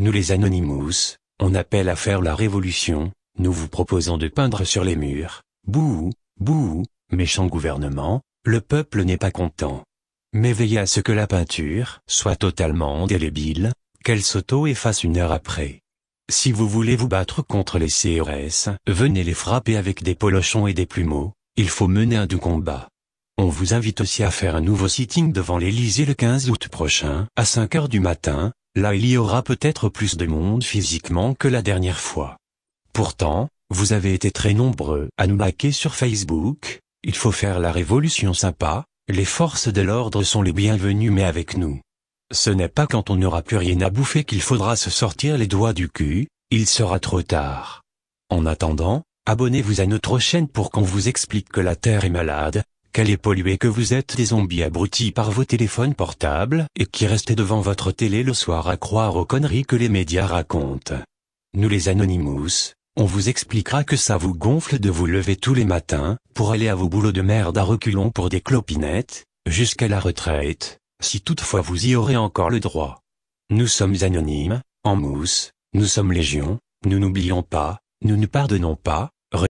Nous les Anonymous, on appelle à faire la révolution, nous vous proposons de peindre sur les murs. Bouh, bouh, méchant gouvernement, le peuple n'est pas content. Mais veillez à ce que la peinture soit totalement indélébile, qu'elle s'auto-efface une heure après. Si vous voulez vous battre contre les CRS, venez les frapper avec des polochons et des plumeaux, il faut mener un doux combat. On vous invite aussi à faire un nouveau sitting devant l'Elysée le 15 août prochain, à 5 heures du matin, Là il y aura peut-être plus de monde physiquement que la dernière fois. Pourtant, vous avez été très nombreux à nous maquer sur Facebook, il faut faire la révolution sympa, les forces de l'ordre sont les bienvenues mais avec nous. Ce n'est pas quand on n'aura plus rien à bouffer qu'il faudra se sortir les doigts du cul, il sera trop tard. En attendant, abonnez-vous à notre chaîne pour qu'on vous explique que la Terre est malade, qu'elle est polluée que vous êtes des zombies abrutis par vos téléphones portables et qui restez devant votre télé le soir à croire aux conneries que les médias racontent. Nous les Anonymous, on vous expliquera que ça vous gonfle de vous lever tous les matins pour aller à vos boulots de merde à reculons pour des clopinettes, jusqu'à la retraite, si toutefois vous y aurez encore le droit. Nous sommes anonymes, en mousse, nous sommes légions, nous n'oublions pas, nous ne pardonnons pas,